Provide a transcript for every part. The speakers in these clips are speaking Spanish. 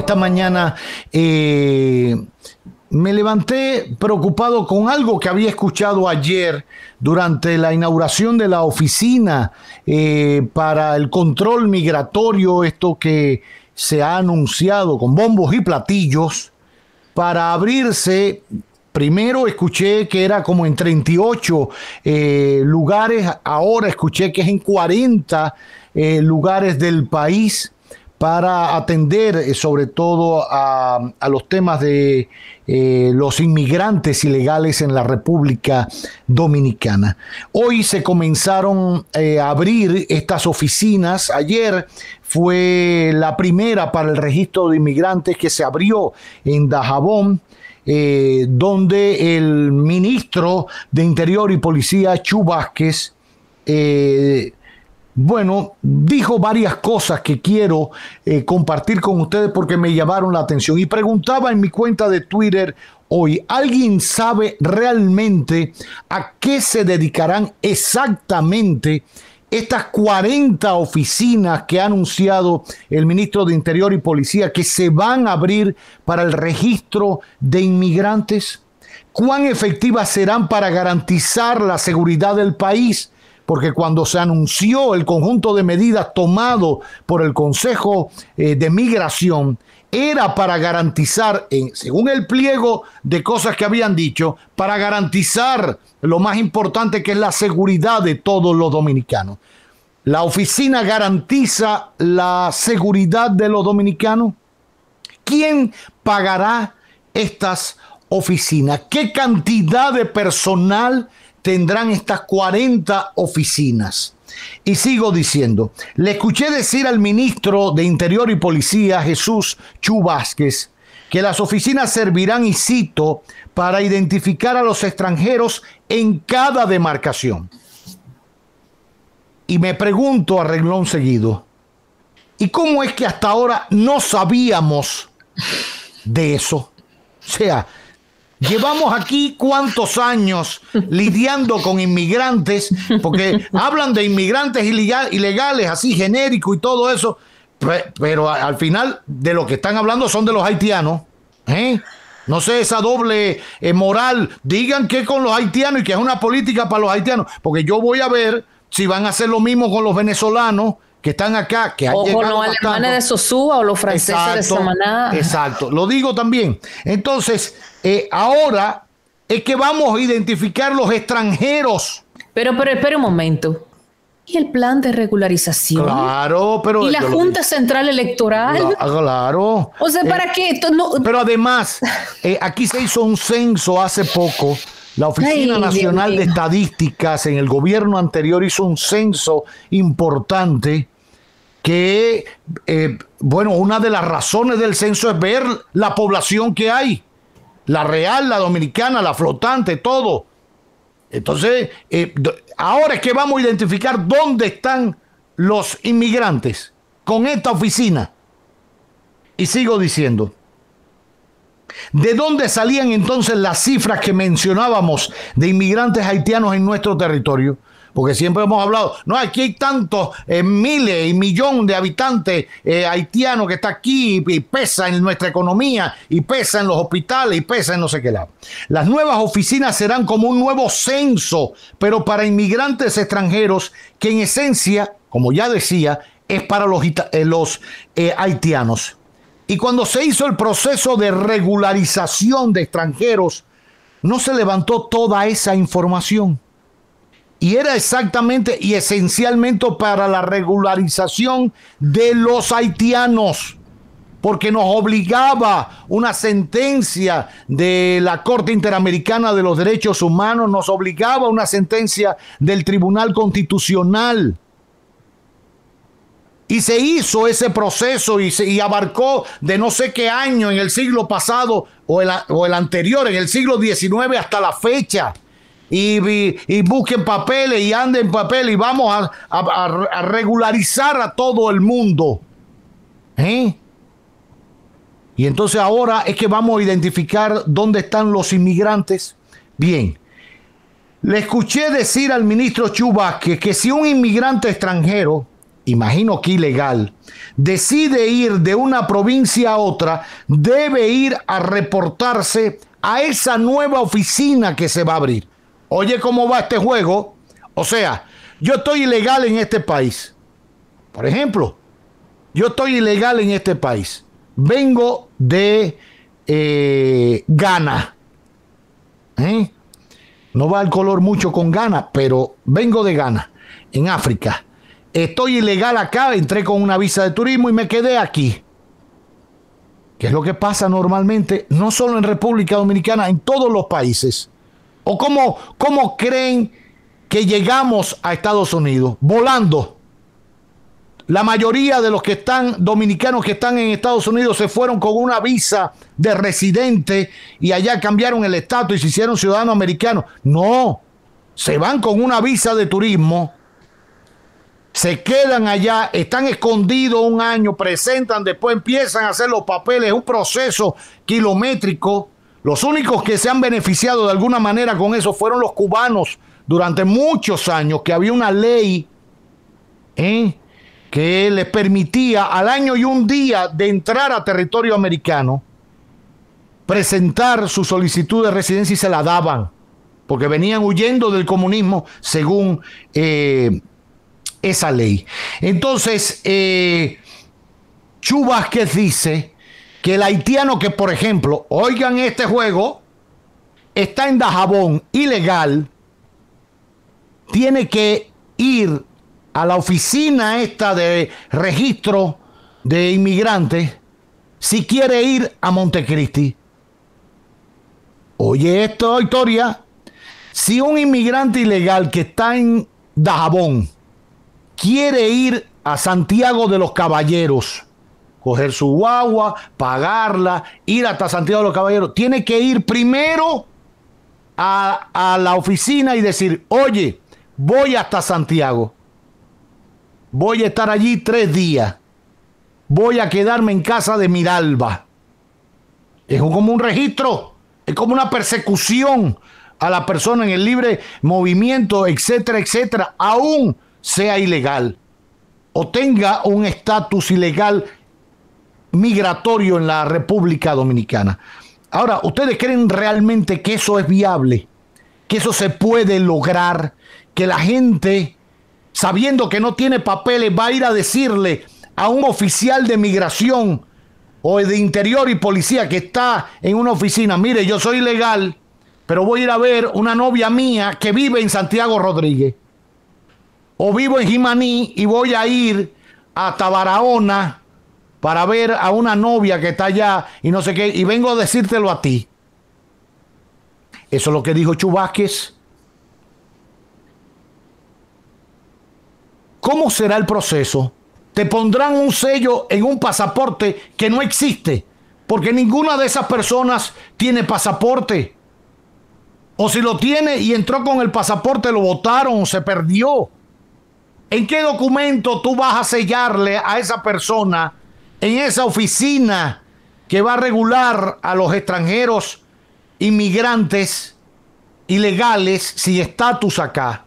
Esta mañana eh, me levanté preocupado con algo que había escuchado ayer durante la inauguración de la oficina eh, para el control migratorio, esto que se ha anunciado con bombos y platillos, para abrirse Primero escuché que era como en 38 eh, lugares, ahora escuché que es en 40 lugares del país para atender eh, sobre todo a, los temas de eh, los inmigrantes ilegales en la República Dominicana. Hoy se comenzaron eh, a abrir estas oficinas. Ayer fue la primera para el registro de inmigrantes que se abrió en Dajabón. donde el ministro de Interior y Policía, Chu Vázquez, bueno, dijo varias cosas que quiero eh, compartir con ustedes porque me llamaron la atención y preguntaba en mi cuenta de Twitter hoy, ¿alguien sabe realmente a qué se dedicarán exactamente? estas 40 oficinas que ha anunciado el ministro de Interior y Policía que se van a abrir para el registro de inmigrantes? ¿Cuán efectivas serán para garantizar la seguridad del país? porque cuando se anunció el conjunto de medidas tomado por el Consejo eh, de Migración, era para garantizar, según el pliego de cosas que habían dicho, para garantizar lo más importante que es la seguridad de todos los dominicanos. ¿La oficina garantiza la seguridad de los dominicanos? ¿Quién pagará estas oficinas? ¿Qué cantidad de personal tendrán estas 40 oficinas. Y sigo diciendo, le escuché decir al ministro de Interior y Policía, Jesús Chu Vázquez, que las oficinas servirán, y cito, para identificar a los extranjeros en cada demarcación. Y me pregunto arreglón seguido, ¿y cómo es que hasta ahora no sabíamos de eso? O sea, Llevamos aquí cuántos años lidiando con inmigrantes, porque hablan de inmigrantes ilegales, así genérico y todo eso, pero al final de lo que están hablando son de los haitianos. ¿eh? No sé, esa doble eh, moral. Digan que con los haitianos y que es una política para los haitianos, porque yo voy a ver si van a hacer lo mismo con los venezolanos que están acá, que han llegado. los alemanes de Sosúa o los franceses de Samaná. Exacto, lo digo también. Entonces, eh, ahora es que vamos a identificar los extranjeros. Pero, pero, espera un momento. ¿Y el plan de regularización? Claro, pero. ¿Y la Junta Central Electoral? claro. O sea, ¿para eh, qué? Pero además, eh, aquí se hizo un censo hace poco. La Oficina Nacional de Estadísticas en el gobierno anterior hizo un censo importante que, eh, bueno, una de las razones del censo es ver la población que hay, la real, la dominicana, la flotante, todo. Entonces, eh, ahora es que vamos a identificar dónde están los inmigrantes con esta oficina. Y sigo diciendo, ¿de dónde salían entonces las cifras que mencionábamos de inmigrantes haitianos en nuestro territorio? porque siempre hemos hablado, no, aquí hay tantos en eh, miles y millones de habitantes eh, haitianos que está aquí y, pesa en nuestra economía, y pesa en los hospitales, y pesa en no sé qué lado. Las nuevas oficinas serán como un nuevo censo, pero para inmigrantes extranjeros, que en esencia, como ya decía, es para los eh, haitianos. Y cuando se hizo el proceso de regularización de extranjeros, no se levantó toda esa información y era exactamente y esencialmente para la regularización de los haitianos, porque nos obligaba una sentencia de la Corte Interamericana de los Derechos Humanos, nos obligaba una sentencia del Tribunal Constitucional. Y se hizo ese proceso y, abarcó de no sé qué año en el siglo pasado o o el anterior, en el siglo XIX hasta la fecha y, busquen papeles y anden papeles y vamos a, regularizar a todo el mundo. ¿Eh? Y entonces ahora es que vamos a identificar dónde están los inmigrantes. Bien, le escuché decir al ministro que que si un inmigrante extranjero, imagino que ilegal, decide ir de una provincia a otra, debe ir a reportarse a esa nueva oficina que se va a abrir oye cómo va este juego. O sea, yo estoy ilegal en este país. Por ejemplo, yo estoy ilegal en este país. Vengo de eh, Ghana. ¿Eh? No va el color mucho con Ghana, pero vengo de Ghana, en África. Estoy ilegal acá, entré con una visa de turismo y me quedé aquí. Que es lo que pasa normalmente, no solo en República Dominicana, en todos los países. ¿O cómo, creen que llegamos a Estados Unidos? Volando. La mayoría de los que están dominicanos que están en Estados Unidos se fueron con una visa de residente y allá cambiaron el estatus y se hicieron ciudadanos americanos. No, se van con una visa de turismo, se quedan allá, están escondidos un año, presentan, después empiezan a hacer los papeles, un proceso kilométrico los únicos que se han beneficiado de alguna manera con eso fueron los cubanos durante muchos años, que había una ley ¿eh? que les permitía al año y un día de entrar a territorio americano, presentar su solicitud de residencia y se la daban, porque venían huyendo del comunismo según eh, esa ley. Entonces, eh, Chu dice que el haitiano que, por ejemplo, oigan este juego, está en Dajabón, ilegal, tiene que ir a la oficina esta de registro de inmigrantes si quiere ir a Montecristi. Oye esto, historia, si un inmigrante ilegal que está en Dajabón quiere ir a Santiago de los Caballeros, coger su guagua, pagarla, ir hasta Santiago de los Caballeros. Tiene que ir primero a, la oficina y decir, oye, voy hasta Santiago. Voy a estar allí tres días. Voy a quedarme en casa de Miralba. Es como un registro, es como una persecución a la persona en el libre movimiento, etcétera, etcétera, aún sea ilegal o tenga un estatus ilegal migratorio en la República Dominicana. Ahora, ¿ustedes creen realmente que eso es viable? ¿Que eso se puede lograr? ¿Que la gente, sabiendo que no tiene papeles, va a ir a decirle a un oficial de migración o de interior y policía que está en una oficina, mire, yo soy legal, pero voy a ir a ver una novia mía que vive en Santiago Rodríguez? ¿O vivo en Jimaní y voy a ir a Barahona para ver a una novia que está allá y no sé qué, y vengo a decírtelo a ti. Eso es lo que dijo Chubásquez. ¿Cómo será el proceso? Te pondrán un sello en un pasaporte que no existe, porque ninguna de esas personas tiene pasaporte. O si lo tiene y entró con el pasaporte, lo votaron, se perdió. ¿En qué documento tú vas a sellarle a esa persona en esa oficina que va a regular a los extranjeros inmigrantes ilegales sin estatus acá.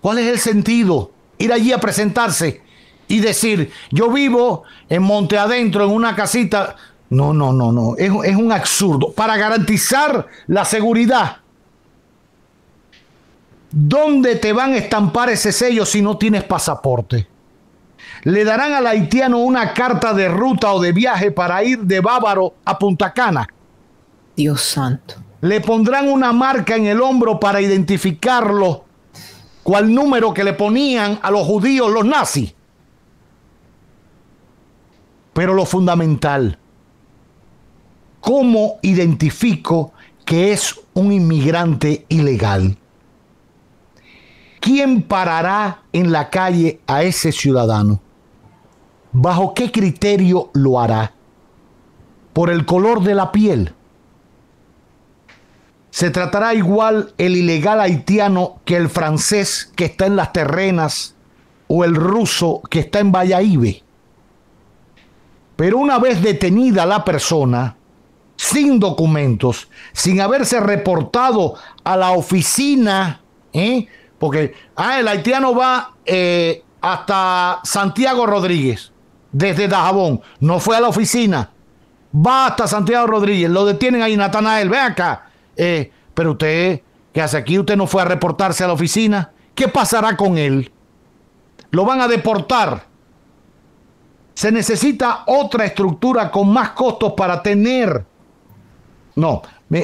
¿Cuál es el sentido? Ir allí a presentarse y decir, yo vivo en Monte Adentro, en una casita. No, no, no, no, es, es un absurdo. Para garantizar la seguridad, ¿dónde te van a estampar ese sello si no tienes pasaporte? le darán al haitiano una carta de ruta o de viaje para ir de Bávaro a Punta Cana. Dios santo. Le pondrán una marca en el hombro para identificarlo, cual número que le ponían a los judíos los nazis. Pero lo fundamental, ¿cómo identifico que es un inmigrante ilegal? ¿Quién parará en la calle a ese ciudadano? ¿Bajo qué criterio lo hará? ¿Por el color de la piel? ¿Se tratará igual el ilegal haitiano que el francés que está en las terrenas o el ruso que está en Valladolid? Pero una vez detenida la persona, sin documentos, sin haberse reportado a la oficina, ¿eh? porque ah, el haitiano va eh, hasta Santiago Rodríguez desde Dajabón, no fue a la oficina. Va hasta Santiago Rodríguez, lo detienen ahí, Natanael, ve acá. Eh, pero usted, ¿qué hace aquí? Usted no fue a reportarse a la oficina. ¿Qué pasará con él? Lo van a deportar. Se necesita otra estructura con más costos para tener. No,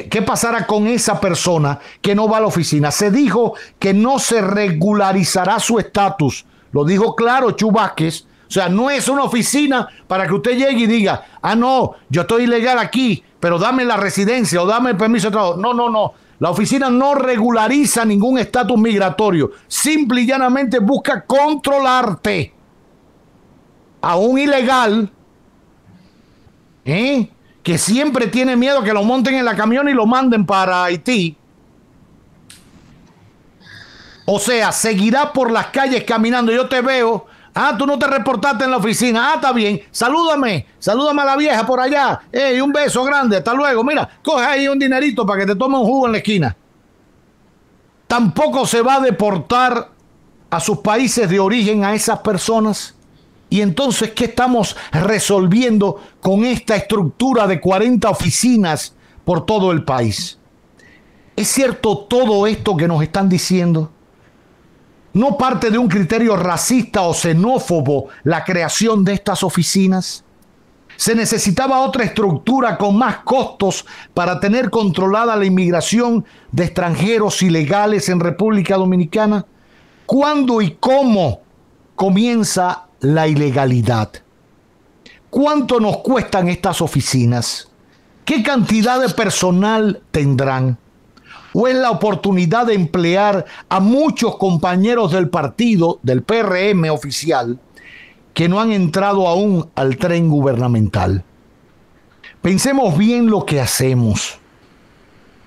¿qué pasará con esa persona que no va a la oficina? Se dijo que no se regularizará su estatus. Lo dijo claro Chubásquez o sea, no es una oficina para que usted llegue y diga, ah, no, yo estoy ilegal aquí, pero dame la residencia o dame el permiso de trabajo. No, no, no. La oficina no regulariza ningún estatus migratorio. Simple y llanamente busca controlarte a un ilegal ¿eh? que siempre tiene miedo que lo monten en la camión y lo manden para Haití. O sea, seguirá por las calles caminando. Yo te veo Ah, tú no te reportaste en la oficina. Ah, está bien. Salúdame. Salúdame a la vieja por allá. un beso grande. Hasta luego. Mira, coge ahí un dinerito para que te tome un jugo en la esquina. Tampoco se va a deportar a sus países de origen a esas personas. Y entonces, ¿qué estamos resolviendo con esta estructura de 40 oficinas por todo el país? ¿Es cierto todo esto que nos están diciendo? ¿No parte de un criterio racista o xenófobo la creación de estas oficinas? Se necesitaba otra estructura con más costos para tener controlada la inmigración de extranjeros ilegales en República Dominicana. ¿Cuándo y cómo comienza la ilegalidad? ¿Cuánto nos cuestan estas oficinas? ¿Qué cantidad de personal tendrán? o es la oportunidad de emplear a muchos compañeros del partido, del PRM oficial, que no han entrado aún al tren gubernamental. Pensemos bien lo que hacemos.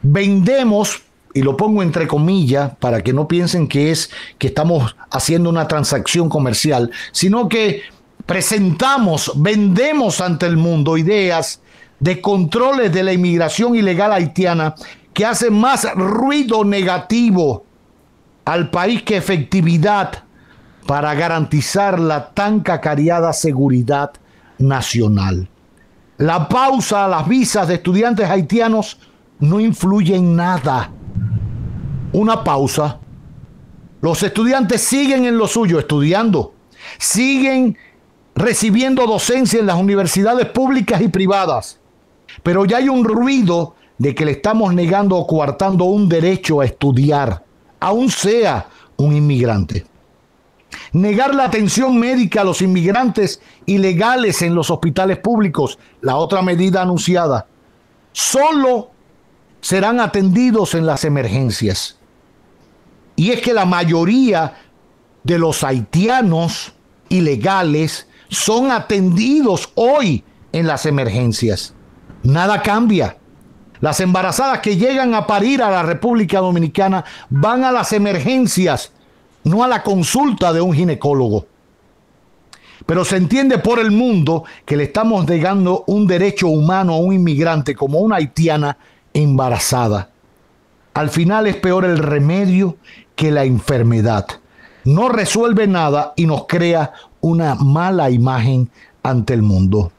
Vendemos, y lo pongo entre comillas para que no piensen que es que estamos haciendo una transacción comercial, sino que presentamos, vendemos ante el mundo ideas de controles de la inmigración ilegal haitiana que hace más ruido negativo al país que efectividad para garantizar la tan cacareada seguridad nacional. La pausa a las visas de estudiantes haitianos no influye en nada. Una pausa. Los estudiantes siguen en lo suyo estudiando, siguen recibiendo docencia en las universidades públicas y privadas, pero ya hay un ruido de que le estamos negando o coartando un derecho a estudiar, aún sea un inmigrante. Negar la atención médica a los inmigrantes ilegales en los hospitales públicos, la otra medida anunciada. Solo serán atendidos en las emergencias. Y es que la mayoría de los haitianos ilegales son atendidos hoy en las emergencias. Nada cambia. Las embarazadas que llegan a parir a la República Dominicana van a las emergencias, no a la consulta de un ginecólogo. Pero se entiende por el mundo que le estamos negando un derecho humano a un inmigrante como una haitiana embarazada. Al final es peor el remedio que la enfermedad. No resuelve nada y nos crea una mala imagen ante el mundo.